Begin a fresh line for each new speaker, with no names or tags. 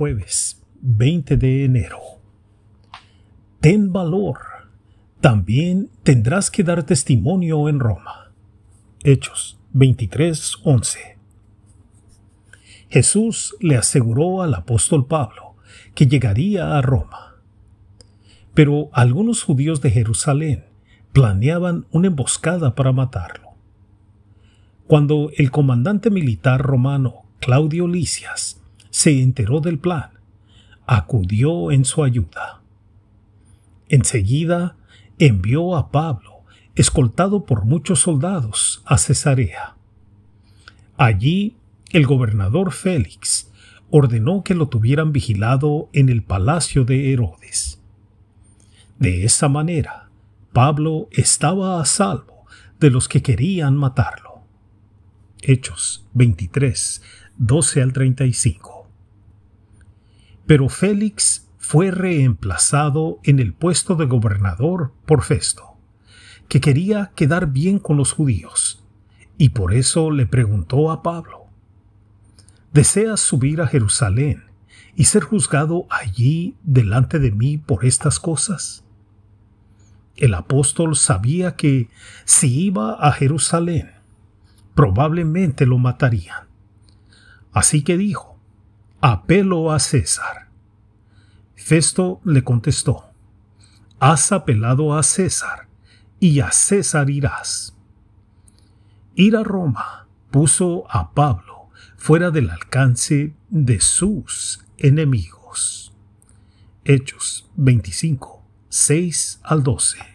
jueves 20 de enero. Ten valor. También tendrás que dar testimonio en Roma. Hechos 23:11. Jesús le aseguró al apóstol Pablo que llegaría a Roma. Pero algunos judíos de Jerusalén planeaban una emboscada para matarlo. Cuando el comandante militar romano Claudio Licias se enteró del plan. Acudió en su ayuda. Enseguida envió a Pablo, escoltado por muchos soldados, a Cesarea. Allí el gobernador Félix ordenó que lo tuvieran vigilado en el palacio de Herodes. De esa manera, Pablo estaba a salvo de los que querían matarlo. Hechos 23, 12 al 35 pero Félix fue reemplazado en el puesto de gobernador por Festo, que quería quedar bien con los judíos, y por eso le preguntó a Pablo, ¿deseas subir a Jerusalén y ser juzgado allí delante de mí por estas cosas? El apóstol sabía que si iba a Jerusalén, probablemente lo matarían. Así que dijo, Apelo a César. Festo le contestó, Has apelado a César, y a César irás. Ir a Roma puso a Pablo fuera del alcance de sus enemigos. Hechos 25, 6 al 12.